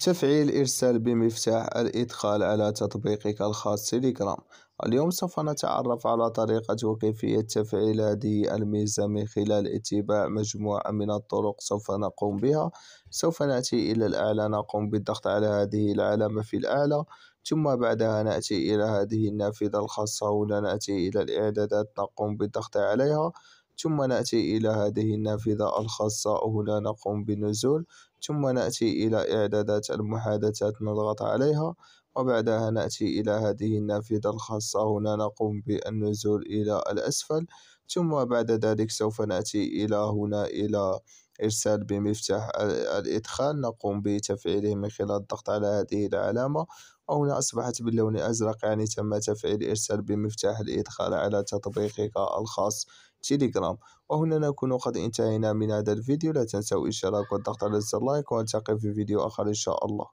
تفعيل إرسال بمفتاح الإدخال على تطبيقك الخاص تيليجرام اليوم سوف نتعرف على طريقة وكيفية تفعيل هذه الميزة من خلال اتباع مجموعة من الطرق سوف نقوم بها سوف نأتي إلى الأعلى نقوم بالضغط على هذه العلامة في الأعلى ثم بعدها نأتي إلى هذه النافذة الخاصة هنا نأتي إلى الإعدادات نقوم بالضغط عليها ثم نأتي إلى هذه النافذة الخاصة هنا نقوم بالنزول ثم نأتي إلى إعدادات المحادثات نضغط عليها وبعدها نأتي إلى هذه النافذة الخاصة هنا نقوم بالنزول إلى الأسفل ثم بعد ذلك سوف نأتي إلى هنا إلى إرسال بمفتاح الإدخال نقوم بتفعيله من خلال الضغط على هذه العلامة وهنا أصبحت باللون الأزرق يعني تم تفعيل إرسال بمفتاح الإدخال على تطبيقك الخاص تيليجرام وهنا نكون قد انتهينا من هذا الفيديو لا تنسوا الاشتراك والضغط على زر لايك ونلتقي في فيديو آخر إن شاء الله